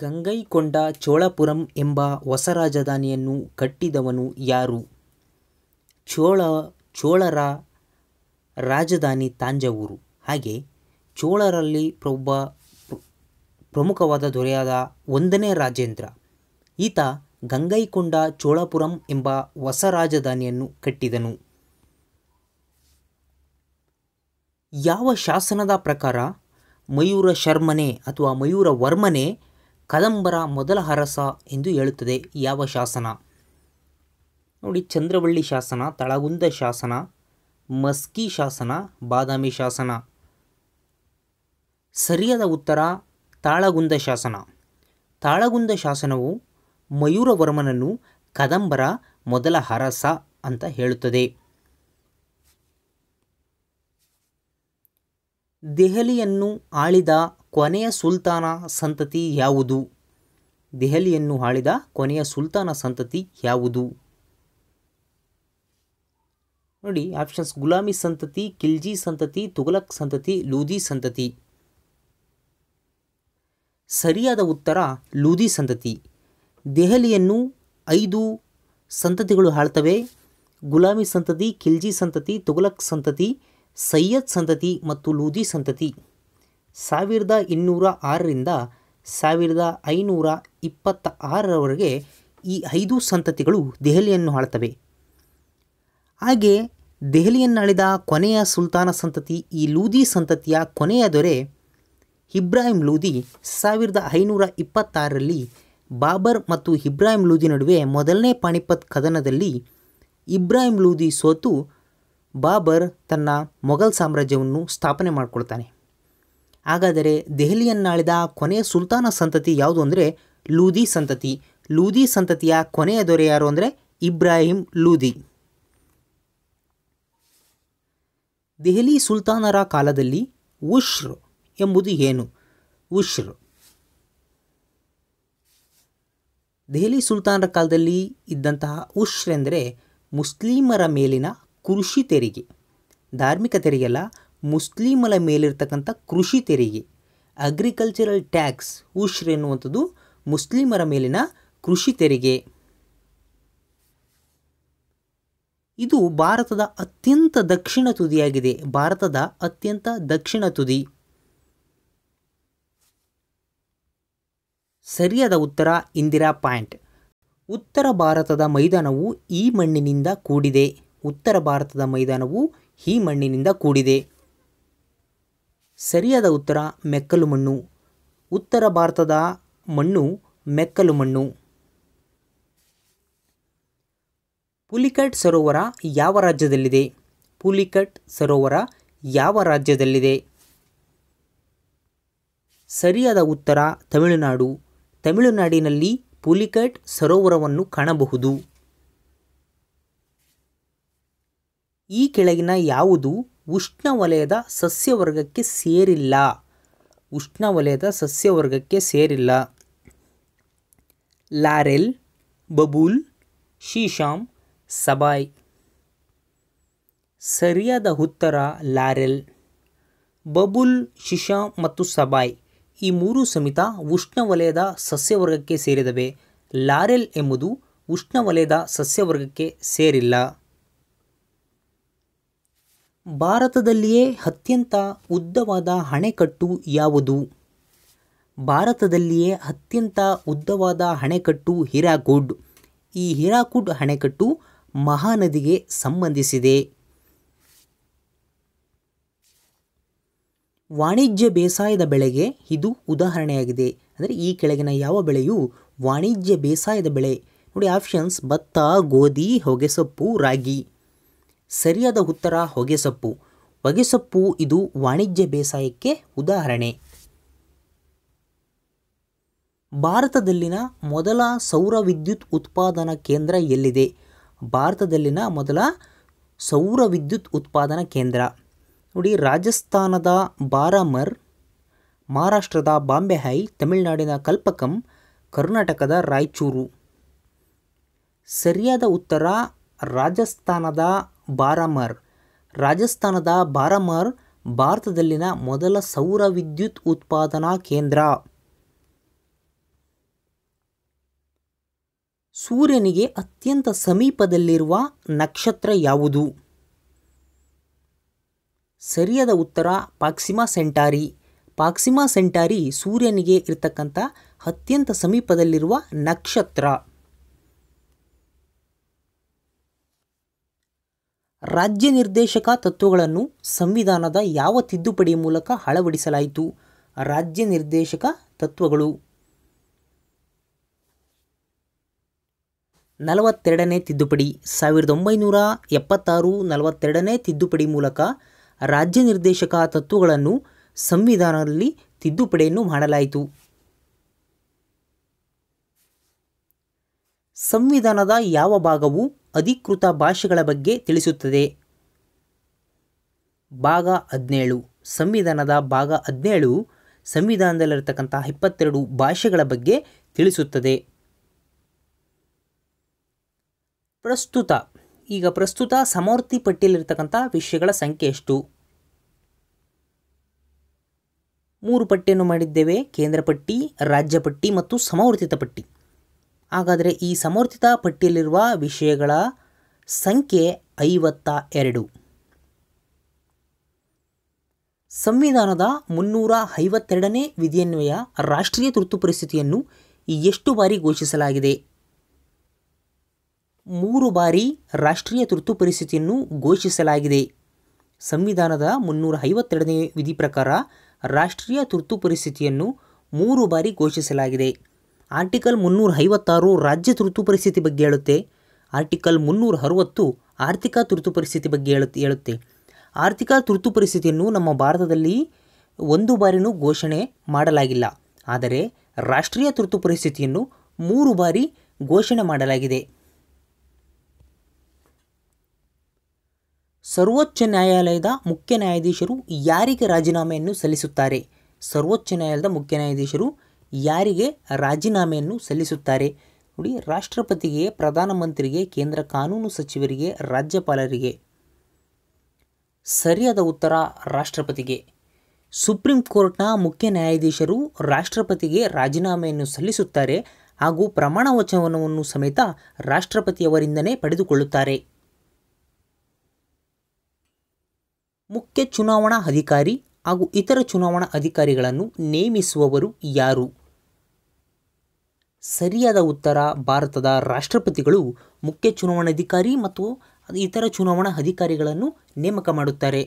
ಗಂಗೈಕೊಂಡ ಚೋಳಪುರಂ ಎಂಬ ಹೊಸ ರಾಜಧಾನಿಯನ್ನು ಕಟ್ಟಿದವನು ಯಾರು ಚೋಳ ಚೋಳರ ರಾಜಧಾನಿ ತಾಂಜಾವೂರು ಹಾಗೆ ಚೋಳರಲ್ಲಿ ಪ್ರೊಬ್ಬ ಪ್ರಮುಖವಾದ ದೊರೆಯಾದ ಒಂದನೇ ರಾಜೇಂದ್ರ ಈತ ಗಂಗೈಕೊಂಡ ಚೋಳಪುರಂ ಎಂಬ ಹೊಸ ರಾಜಧಾನಿಯನ್ನು ಕಟ್ಟಿದನು ಯಾವ ಶಾಸನದ ಪ್ರಕಾರ ಮಯೂರ ಶರ್ಮನೆ ಅಥವಾ ಮಯೂರ ವರ್ಮನೆ ಕದಂಬರ ಮೊದಲ ಅರಸ ಎಂದು ಹೇಳುತ್ತದೆ ಯಾವ ಶಾಸನ ನೋಡಿ ಚಂದ್ರವಳ್ಳಿ ಶಾಸನ ತಳಗುಂದ ಶಾಸನ ಮಸ್ಕಿ ಶಾಸನ ಬಾದಾಮಿ ಶಾಸನ ಸರಿಯಾದ ಉತ್ತರ ತಾಳಗುಂದ ಶಾಸನ ತಾಳಗುಂದ ಶಾಸನವು ಮಯೂರವರ್ಮನನ್ನು ಕದಂಬರ ಮೊದಲ ಹರಸ ಅಂತ ಹೇಳುತ್ತದೆ ದೆಹಲಿಯನ್ನು ಆಳಿದ ಕೊನೆಯ ಸುಲ್ತಾನ ಸಂತತಿ ಯಾವುದು ದೆಹಲಿಯನ್ನು ಆಳಿದ ಕೊನೆಯ ಸುಲ್ತಾನ ಸಂತತಿ ಯಾವುದು ನೋಡಿ ಆಪ್ಷನ್ಸ್ ಗುಲಾಮಿ ಸಂತತಿ ಕಿಲ್ಜಿ ಸಂತತಿ ತುಗಲಕ್ ಸಂತತಿ ಲೂದಿ ಸಂತತಿ ಸರಿಯಾದ ಉತ್ತರ ಲೂದಿ ಸಂತತಿ ದೆಹಲಿಯನ್ನು ಐದು ಸಂತತಿಗಳು ಆಳ್ತವೆ ಗುಲಾಮಿ ಸಂತತಿ ಖಿಲ್ಜಿ ಸಂತತಿ ತುಗಲಕ್ ಸಂತತಿ ಸೈಯದ್ ಸಂತತಿ ಮತ್ತು ಲೂದಿ ಸಂತತಿ ಸಾವಿರದ ಇನ್ನೂರ ಆರರಿಂದ ಸಾವಿರದ ಐನೂರ ಇಪ್ಪತ್ತ ಆರರವರೆಗೆ ಈ ಐದು ಸಂತತಿಗಳು ದೆಹಲಿಯನ್ನು ಆಳ್ತವೆ ಹಾಗೆ ದೆಹಲಿಯನ್ನಾಳಿದ ಕೊನೆಯ ಸುಲ್ತಾನ ಸಂತತಿ ಈ ಲೂದಿ ಸಂತತಿಯ ಕೊನೆಯ ದೊರೆ ಇಬ್ರಾಹಿಂ ಲೂದಿ ಸಾವಿರದ ಐನೂರ ಇಪ್ಪತ್ತಾರರಲ್ಲಿ ಬಾಬರ್ ಮತ್ತು ಇಬ್ರಾಹಿಂ ಲೂದಿ ನಡುವೆ ಮೊದಲನೇ ಪಾಣಿಪತ್ ಕದನದಲ್ಲಿ ಇಬ್ರಾಹಿಂ ಲೂದಿ ಸೋತು ಬಾಬರ್ ತನ್ನ ಮೊಘಲ್ ಸಾಮ್ರಾಜ್ಯವನ್ನು ಸ್ಥಾಪನೆ ಮಾಡಿಕೊಳ್ತಾನೆ ಹಾಗಾದರೆ ದೆಹಲಿಯನ್ನಾಳಿದ ಕೊನೆಯ ಸುಲ್ತಾನ ಸಂತತಿ ಯಾವುದು ಅಂದರೆ ಲೂದಿ ಸಂತತಿ ಲೂದಿ ಸಂತತಿಯ ಕೊನೆಯ ದೊರೆ ಯಾರು ಅಂದರೆ ಇಬ್ರಾಹಿಂ ಲೂದಿ ದೆಹಲಿ ಸುಲ್ತಾನರ ಕಾಲದಲ್ಲಿ ಉಶ್ರ್ ಎಂಬುದು ಏನು ಉಶ್ರ್ ದೆಹಲಿ ಸುಲ್ತಾನರ ಕಾಲದಲ್ಲಿ ಇದ್ದಂತಹ ಉಶ್ರ್ ಎಂದರೆ ಮುಸ್ಲಿಮರ ಮೇಲಿನ ಕೃಷಿ ತೆರಿಗೆ ಧಾರ್ಮಿಕ ಅಲ್ಲ ಮುಸ್ಲಿಮರ ಮೇಲಿರ್ತಕ್ಕಂಥ ಕೃಷಿ ತೆರಿಗೆ ಅಗ್ರಿಕಲ್ಚರಲ್ ಟ್ಯಾಕ್ಸ್ ಉಶ್ರ್ ಎನ್ನುವಂಥದ್ದು ಮುಸ್ಲಿಮರ ಮೇಲಿನ ಕೃಷಿ ತೆರಿಗೆ ಇದು ಭಾರತದ ಅತ್ಯಂತ ದಕ್ಷಿಣ ತುದಿಯಾಗಿದೆ ಭಾರತದ ಅತ್ಯಂತ ದಕ್ಷಿಣ ತುದಿ ಸರಿಯಾದ ಉತ್ತರ ಇಂದಿರಾ ಪಾಯಿಂಟ್ ಉತ್ತರ ಭಾರತದ ಮೈದಾನವು ಈ ಮಣ್ಣಿನಿಂದ ಕೂಡಿದೆ ಉತ್ತರ ಭಾರತದ ಮೈದಾನವು ಈ ಮಣ್ಣಿನಿಂದ ಕೂಡಿದೆ ಸರಿಯಾದ ಉತ್ತರ ಮೆಕ್ಕಲು ಮಣ್ಣು ಉತ್ತರ ಭಾರತದ ಮಣ್ಣು ಮೆಕ್ಕಲು ಮಣ್ಣು ಪುಲಿಕಟ್ ಸರೋವರ ಯಾವ ರಾಜ್ಯದಲ್ಲಿದೆ ಪುಲಿಕಟ್ ಸರೋವರ ಯಾವ ರಾಜ್ಯದಲ್ಲಿದೆ ಸರಿಯಾದ ಉತ್ತರ ತಮಿಳುನಾಡು ತಮಿಳುನಾಡಿನಲ್ಲಿ ಪುಲಿಕಟ್ ಸರೋವರವನ್ನು ಕಾಣಬಹುದು ಈ ಕೆಳಗಿನ ಯಾವುದು ಉಷ್ಣವಲಯದ ಸಸ್ಯವರ್ಗಕ್ಕೆ ಸೇರಿಲ್ಲ ಉಷ್ಣವಲಯದ ಸಸ್ಯವರ್ಗಕ್ಕೆ ಸೇರಿಲ್ಲ ಲಾರೆಲ್ ಬಬೂಲ್ ಶೀಶಾಮ್ ಸಬಾಯ್ ಸರಿಯಾದ ಉತ್ತರ ಲಾರೆಲ್ ಬಬುಲ್ ಶಿಶಾಮ್ ಮತ್ತು ಸಬಾಯ್ ಈ ಮೂರು ಸಮೇತ ಉಷ್ಣವಲಯದ ಸಸ್ಯವರ್ಗಕ್ಕೆ ಸೇರಿದವೆ ಲಾರೆಲ್ ಎಂಬುದು ಉಷ್ಣವಲಯದ ಸಸ್ಯವರ್ಗಕ್ಕೆ ಸೇರಿಲ್ಲ ಭಾರತದಲ್ಲಿಯೇ ಅತ್ಯಂತ ಉದ್ದವಾದ ಅಣೆಕಟ್ಟು ಯಾವುದು ಭಾರತದಲ್ಲಿಯೇ ಅತ್ಯಂತ ಉದ್ದವಾದ ಅಣೆಕಟ್ಟು ಹಿರಾಕುಡ್ ಈ ಹಿರಾಕುಡ್ ಅಣೆಕಟ್ಟು ಮಹಾನದಿಗೆ ಸಂಬಂಧಿಸಿದೆ ವಾಣಿಜ್ಯ ಬೇಸಾಯದ ಬೆಳೆಗೆ ಇದು ಉದಾಹರಣೆಯಾಗಿದೆ ಅಂದರೆ ಈ ಕೆಳಗಿನ ಯಾವ ಬೆಳೆಯು ವಾಣಿಜ್ಯ ಬೇಸಾಯದ ಬೆಳೆ ನೋಡಿ ಆಪ್ಷನ್ಸ್ ಭತ್ತ ಗೋಧಿ ಹೊಗೆಸೊಪ್ಪು ರಾಗಿ ಸರಿಯಾದ ಉತ್ತರ ಹೊಗೆಸೊಪ್ಪು ಹೊಗೆಸೊಪ್ಪು ಇದು ವಾಣಿಜ್ಯ ಬೇಸಾಯಕ್ಕೆ ಉದಾಹರಣೆ ಭಾರತದಲ್ಲಿನ ಮೊದಲ ಸೌರ ವಿದ್ಯುತ್ ಉತ್ಪಾದನಾ ಕೇಂದ್ರ ಎಲ್ಲಿದೆ ಭಾರತದಲ್ಲಿನ ಮೊದಲ ಸೌರ ವಿದ್ಯುತ್ ಉತ್ಪಾದನಾ ಕೇಂದ್ರ ನೋಡಿ ರಾಜಸ್ಥಾನದ ಬಾರಾಮರ್ ಮಹಾರಾಷ್ಟ್ರದ ಬಾಂಬೆ ಹೈ ತಮಿಳುನಾಡಿನ ಕಲ್ಪಕಂ ಕರ್ನಾಟಕದ ರಾಯಚೂರು ಸರಿಯಾದ ಉತ್ತರ ರಾಜಸ್ಥಾನದ ಬಾರಾಮರ್ ರಾಜಸ್ಥಾನದ ಬಾರಾಮರ್ ಭಾರತದಲ್ಲಿನ ಮೊದಲ ಸೌರ ವಿದ್ಯುತ್ ಉತ್ಪಾದನಾ ಕೇಂದ್ರ ಸೂರ್ಯನಿಗೆ ಅತ್ಯಂತ ಸಮೀಪದಲ್ಲಿರುವ ನಕ್ಷತ್ರ ಯಾವುದು ಸರಿಯಾದ ಉತ್ತರ ಪಾಕ್ಸಿಮಾ ಸೆಂಟಾರಿ ಪಾಕ್ಸಿಮಾ ಸೆಂಟಾರಿ ಸೂರ್ಯನಿಗೆ ಇರತಕ್ಕಂಥ ಅತ್ಯಂತ ಸಮೀಪದಲ್ಲಿರುವ ನಕ್ಷತ್ರ ರಾಜ್ಯ ನಿರ್ದೇಶಕ ತತ್ವಗಳನ್ನು ಸಂವಿಧಾನದ ಯಾವ ತಿದ್ದುಪಡಿ ಮೂಲಕ ಅಳವಡಿಸಲಾಯಿತು ರಾಜ್ಯ ನಿರ್ದೇಶಕ ತತ್ವಗಳು ನಲವತ್ತೆರಡನೇ ತಿದ್ದುಪಡಿ ಸಾವಿರದ ಒಂಬೈನೂರ ಎಪ್ಪತ್ತಾರು ನಲವತ್ತೆರಡನೇ ತಿದ್ದುಪಡಿ ಮೂಲಕ ರಾಜ್ಯ ನಿರ್ದೇಶಕ ತತ್ವಗಳನ್ನು ಸಂವಿಧಾನದಲ್ಲಿ ತಿದ್ದುಪಡಿಯನ್ನು ಮಾಡಲಾಯಿತು ಸಂವಿಧಾನದ ಯಾವ ಭಾಗವು ಅಧಿಕೃತ ಭಾಷೆಗಳ ಬಗ್ಗೆ ತಿಳಿಸುತ್ತದೆ ಭಾಗ ಹದಿನೇಳು ಸಂವಿಧಾನದ ಭಾಗ ಹದಿನೇಳು ಸಂವಿಧಾನದಲ್ಲಿರತಕ್ಕಂಥ ಇಪ್ಪತ್ತೆರಡು ಭಾಷೆಗಳ ಬಗ್ಗೆ ತಿಳಿಸುತ್ತದೆ ಪ್ರಸ್ತುತ ಈಗ ಪ್ರಸ್ತುತ ಸಮವರ್ತಿ ಪಟ್ಟಿಯಲ್ಲಿರ್ತಕ್ಕಂಥ ವಿಷಯಗಳ ಸಂಖ್ಯೆ ಎಷ್ಟು ಮೂರು ಪಟ್ಟಿಯನ್ನು ಮಾಡಿದ್ದೇವೆ ಕೇಂದ್ರ ಪಟ್ಟಿ ರಾಜ್ಯ ಪಟ್ಟಿ ಮತ್ತು ಸಮವರ್ತಿತ ಪಟ್ಟಿ ಹಾಗಾದರೆ ಈ ಸಮರ್ಥಿತ ಪಟ್ಟಿಯಲ್ಲಿರುವ ವಿಷಯಗಳ ಸಂಖ್ಯೆ ಐವತ್ತ ಎರಡು ಸಂವಿಧಾನದ ಮುನ್ನೂರ ಐವತ್ತೆರಡನೇ ವಿಧಿಯನ್ವಯ ರಾಷ್ಟ್ರೀಯ ತುರ್ತು ಪರಿಸ್ಥಿತಿಯನ್ನು ಎಷ್ಟು ಬಾರಿ ಘೋಷಿಸಲಾಗಿದೆ ಮೂರು ಬಾರಿ ರಾಷ್ಟ್ರೀಯ ತುರ್ತು ಪರಿಸ್ಥಿತಿಯನ್ನು ಘೋಷಿಸಲಾಗಿದೆ ಸಂವಿಧಾನದ ಮುನ್ನೂರ ಐವತ್ತೆರಡನೇ ವಿಧಿ ಪ್ರಕಾರ ರಾಷ್ಟ್ರೀಯ ತುರ್ತು ಪರಿಸ್ಥಿತಿಯನ್ನು ಮೂರು ಬಾರಿ ಘೋಷಿಸಲಾಗಿದೆ ಆರ್ಟಿಕಲ್ ಮುನ್ನೂರ ಐವತ್ತಾರು ರಾಜ್ಯ ತುರ್ತು ಪರಿಸ್ಥಿತಿ ಬಗ್ಗೆ ಹೇಳುತ್ತೆ ಆರ್ಟಿಕಲ್ ಮುನ್ನೂರ ಅರವತ್ತು ಆರ್ಥಿಕ ತುರ್ತು ಪರಿಸ್ಥಿತಿ ಬಗ್ಗೆ ಹೇಳುತ್ತೆ ಹೇಳುತ್ತೆ ಆರ್ಥಿಕ ತುರ್ತು ಪರಿಸ್ಥಿತಿಯನ್ನು ನಮ್ಮ ಭಾರತದಲ್ಲಿ ಒಂದು ಬಾರಿನೂ ಘೋಷಣೆ ಮಾಡಲಾಗಿಲ್ಲ ಆದರೆ ರಾಷ್ಟ್ರೀಯ ತುರ್ತು ಪರಿಸ್ಥಿತಿಯನ್ನು ಮೂರು ಬಾರಿ ಘೋಷಣೆ ಮಾಡಲಾಗಿದೆ ಸರ್ವೋಚ್ಚ ನ್ಯಾಯಾಲಯದ ಮುಖ್ಯ ನ್ಯಾಯಾಧೀಶರು ಯಾರಿಗೆ ರಾಜೀನಾಮೆಯನ್ನು ಸಲ್ಲಿಸುತ್ತಾರೆ ಸರ್ವೋಚ್ಚ ನ್ಯಾಯಾಲಯದ ಮುಖ್ಯ ನ್ಯಾಯಾಧೀಶರು ಯಾರಿಗೆ ರಾಜೀನಾಮೆಯನ್ನು ಸಲ್ಲಿಸುತ್ತಾರೆ ನೋಡಿ ರಾಷ್ಟ್ರಪತಿಗೆ ಪ್ರಧಾನಮಂತ್ರಿಗೆ ಕೇಂದ್ರ ಕಾನೂನು ಸಚಿವರಿಗೆ ರಾಜ್ಯಪಾಲರಿಗೆ ಸರಿಯಾದ ಉತ್ತರ ರಾಷ್ಟ್ರಪತಿಗೆ ಸುಪ್ರೀಂ ಕೋರ್ಟ್ನ ಮುಖ್ಯ ನ್ಯಾಯಾಧೀಶರು ರಾಷ್ಟ್ರಪತಿಗೆ ರಾಜೀನಾಮೆಯನ್ನು ಸಲ್ಲಿಸುತ್ತಾರೆ ಹಾಗೂ ಪ್ರಮಾಣ ವಚನವನ್ನು ಸಮೇತ ರಾಷ್ಟ್ರಪತಿಯವರಿಂದನೇ ಪಡೆದುಕೊಳ್ಳುತ್ತಾರೆ ಮುಖ್ಯ ಚುನಾವಣಾ ಅಧಿಕಾರಿ ಹಾಗೂ ಇತರ ಚುನಾವಣಾ ಅಧಿಕಾರಿಗಳನ್ನು ನೇಮಿಸುವವರು ಯಾರು ಸರಿಯಾದ ಉತ್ತರ ಭಾರತದ ರಾಷ್ಟ್ರಪತಿಗಳು ಮುಖ್ಯ ಚುನಾವಣಾಧಿಕಾರಿ ಮತ್ತು ಇತರ ಚುನಾವಣಾ ಅಧಿಕಾರಿಗಳನ್ನು ನೇಮಕ ಮಾಡುತ್ತಾರೆ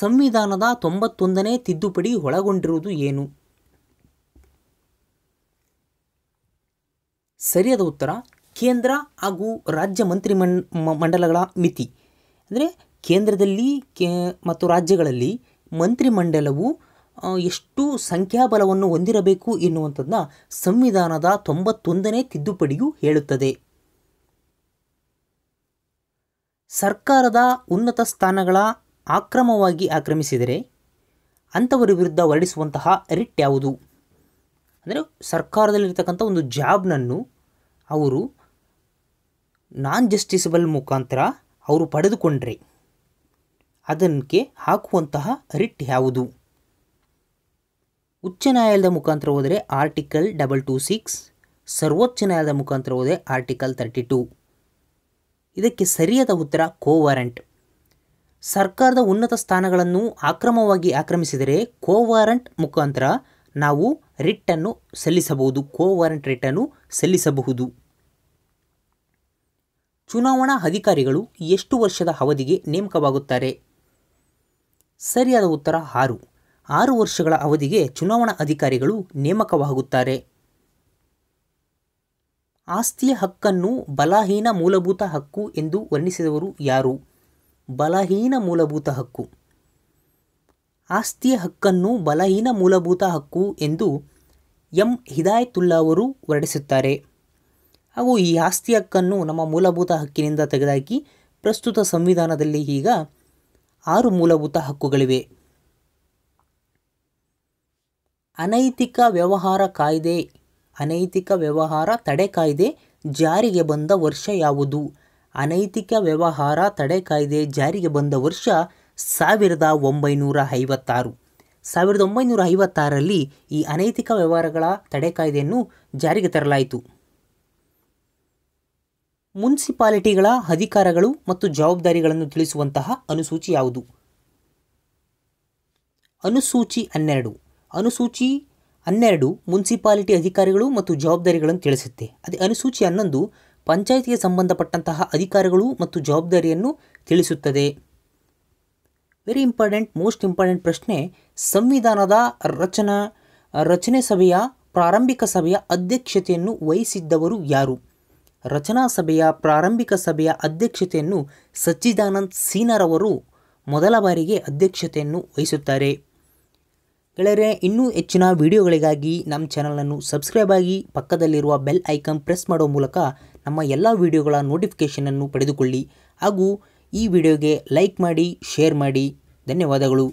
ಸಂವಿಧಾನದ ತೊಂಬತ್ತೊಂದನೇ ತಿದ್ದುಪಡಿ ಒಳಗೊಂಡಿರುವುದು ಏನು ಸರಿಯಾದ ಉತ್ತರ ಕೇಂದ್ರ ಹಾಗೂ ರಾಜ್ಯ ಮಂತ್ರಿ ಮಂಡಲಗಳ ಮಿತಿ ಅಂದರೆ ಕೇಂದ್ರದಲ್ಲಿ ಮತ್ತು ರಾಜ್ಯಗಳಲ್ಲಿ ಮಂತ್ರಿಮಂಡಲವು ಎಷ್ಟು ಸಂಖ್ಯಾಬಲವನ್ನು ಹೊಂದಿರಬೇಕು ಎನ್ನುವಂಥದ್ದನ್ನ ಸಂವಿಧಾನದ ತೊಂಬತ್ತೊಂದನೇ ತಿದ್ದುಪಡಿಯು ಹೇಳುತ್ತದೆ ಸರ್ಕಾರದ ಉನ್ನತ ಸ್ಥಾನಗಳ ಆಕ್ರಮವಾಗಿ ಆಕ್ರಮಿಸಿದರೆ ಅಂಥವರ ವಿರುದ್ಧ ಹೊರಡಿಸುವಂತಹ ರಿಟ್ ಯಾವುದು ಅಂದರೆ ಸರ್ಕಾರದಲ್ಲಿರ್ತಕ್ಕಂಥ ಒಂದು ಜಾಬ್ನನ್ನು ಅವರು ನಾನ್ ಜಸ್ಟಿಸಬಲ್ ಮುಖಾಂತರ ಅವರು ಪಡೆದುಕೊಂಡ್ರೆ ಅದಕ್ಕೆ ಹಾಕುವಂತಹ ರಿಟ್ ಯಾವುದು ಉಚ್ಚ ನ್ಯಾಯಾಲಯದ ಮುಖಾಂತರ ಹೋದರೆ ಆರ್ಟಿಕಲ್ ಡಬಲ್ ಟು ಸಿಕ್ಸ್ ಸರ್ವೋಚ್ಚ ನ್ಯಾಯಾಲಯದ ಮುಖಾಂತರ ಹೋದರೆ ಆರ್ಟಿಕಲ್ ತರ್ಟಿ ಟು ಇದಕ್ಕೆ ಸರಿಯಾದ ಉತ್ತರ ಕೋವಾರಂಟ್ ಸರ್ಕಾರದ ಉನ್ನತ ಸ್ಥಾನಗಳನ್ನು ಆಕ್ರಮವಾಗಿ ಆಕ್ರಮಿಸಿದರೆ ಕೋವಾರಂಟ್ ಮುಖಾಂತರ ನಾವು ರಿಟ್ಟನ್ನು ಸಲ್ಲಿಸಬಹುದು ಕೋವಾರಂಟ್ ರಿಟ್ಟನ್ನು ಸಲ್ಲಿಸಬಹುದು ಚುನಾವಣಾ ಅಧಿಕಾರಿಗಳು ಎಷ್ಟು ವರ್ಷದ ಅವಧಿಗೆ ನೇಮಕವಾಗುತ್ತಾರೆ ಸರಿಯಾದ ಉತ್ತರ ಆರು ಆರು ವರ್ಷಗಳ ಅವಧಿಗೆ ಚುನಾವಣಾ ಅಧಿಕಾರಿಗಳು ನೇಮಕವಾಗುತ್ತಾರೆ ಆಸ್ತಿಯ ಹಕ್ಕನ್ನು ಬಲಹೀನ ಮೂಲಭೂತ ಹಕ್ಕು ಎಂದು ವರ್ಣಿಸಿದವರು ಯಾರು ಬಲಹೀನ ಮೂಲಭೂತ ಹಕ್ಕು ಆಸ್ತಿಯ ಹಕ್ಕನ್ನು ಬಲಹೀನ ಮೂಲಭೂತ ಹಕ್ಕು ಎಂದು ಎಂ ಹಿದಾಯತುಲ್ಲಾ ಅವರು ವರ್ಣಿಸುತ್ತಾರೆ ಹಾಗೂ ಈ ಆಸ್ತಿ ಹಕ್ಕನ್ನು ನಮ್ಮ ಮೂಲಭೂತ ಹಕ್ಕಿನಿಂದ ತೆಗೆದಾಕಿ ಪ್ರಸ್ತುತ ಸಂವಿಧಾನದಲ್ಲಿ ಈಗ ಆರು ಮೂಲಭೂತ ಹಕ್ಕುಗಳಿವೆ ಅನೈತಿಕ ವ್ಯವಹಾರ ಕಾಯ್ದೆ ಅನೈತಿಕ ವ್ಯವಹಾರ ತಡೆ ಕಾಯ್ದೆ ಜಾರಿಗೆ ಬಂದ ವರ್ಷ ಯಾವುದು ಅನೈತಿಕ ವ್ಯವಹಾರ ತಡೆ ಕಾಯ್ದೆ ಜಾರಿಗೆ ಬಂದ ವರ್ಷ ಸಾವಿರದ ಒಂಬೈನೂರ ಐವತ್ತಾರು ಸಾವಿರದ ಒಂಬೈನೂರ ಐವತ್ತಾರರಲ್ಲಿ ಈ ಅನೈತಿಕ ವ್ಯವಹಾರಗಳ ತಡೆ ಕಾಯ್ದೆಯನ್ನು ಜಾರಿಗೆ ತರಲಾಯಿತು ಮುನ್ಸಿಪಾಲಿಟಿಗಳ ಅಧಿಕಾರಗಳು ಮತ್ತು ಜವಾಬ್ದಾರಿಗಳನ್ನು ತಿಳಿಸುವಂತಹ ಅನುಸೂಚಿ ಯಾವುದು ಅನುಸೂಚಿ ಹನ್ನೆರಡು ಅನುಸೂಚಿ ಹನ್ನೆರಡು ಮುನ್ಸಿಪಾಲಿಟಿ ಅಧಿಕಾರಿಗಳು ಮತ್ತು ಜವಾಬ್ದಾರಿಗಳನ್ನು ತಿಳಿಸುತ್ತೆ ಅದೇ ಅನುಸೂಚಿ ಹನ್ನೊಂದು ಪಂಚಾಯಿತಿಗೆ ಸಂಬಂಧಪಟ್ಟಂತಹ ಅಧಿಕಾರಗಳು ಮತ್ತು ಜವಾಬ್ದಾರಿಯನ್ನು ತಿಳಿಸುತ್ತದೆ ವೆರಿ ಇಂಪಾರ್ಟೆಂಟ್ ಮೋಸ್ಟ್ ಇಂಪಾರ್ಟೆಂಟ್ ಪ್ರಶ್ನೆ ಸಂವಿಧಾನದ ರಚನಾ ರಚನೆ ಸಭೆಯ ಪ್ರಾರಂಭಿಕ ಸಭೆಯ ಅಧ್ಯಕ್ಷತೆಯನ್ನು ವಹಿಸಿದ್ದವರು ಯಾರು ರಚನಾ ಸಭೆಯ ಪ್ರಾರಂಭಿಕ ಸಭೆಯ ಅಧ್ಯಕ್ಷತೆಯನ್ನು ಸಚ್ಚಿದಾನಂದ್ ಸೀನರವರು ಮೊದಲ ಬಾರಿಗೆ ಅಧ್ಯಕ್ಷತೆಯನ್ನು ವಹಿಸುತ್ತಾರೆ ಗೆಳೆಯರೆ ಇನ್ನೂ ಹೆಚ್ಚಿನ ವಿಡಿಯೋಗಳಿಗಾಗಿ ನಮ್ಮ ಚಾನಲನ್ನು ಸಬ್ಸ್ಕ್ರೈಬ್ ಆಗಿ ಪಕ್ಕದಲ್ಲಿರುವ ಬೆಲ್ ಐಕನ್ ಪ್ರೆಸ್ ಮಾಡುವ ಮೂಲಕ ನಮ್ಮ ಎಲ್ಲ ವಿಡಿಯೋಗಳ ನೋಟಿಫಿಕೇಷನನ್ನು ಪಡೆದುಕೊಳ್ಳಿ ಹಾಗೂ ಈ ವಿಡಿಯೋಗೆ ಲೈಕ್ ಮಾಡಿ ಶೇರ್ ಮಾಡಿ ಧನ್ಯವಾದಗಳು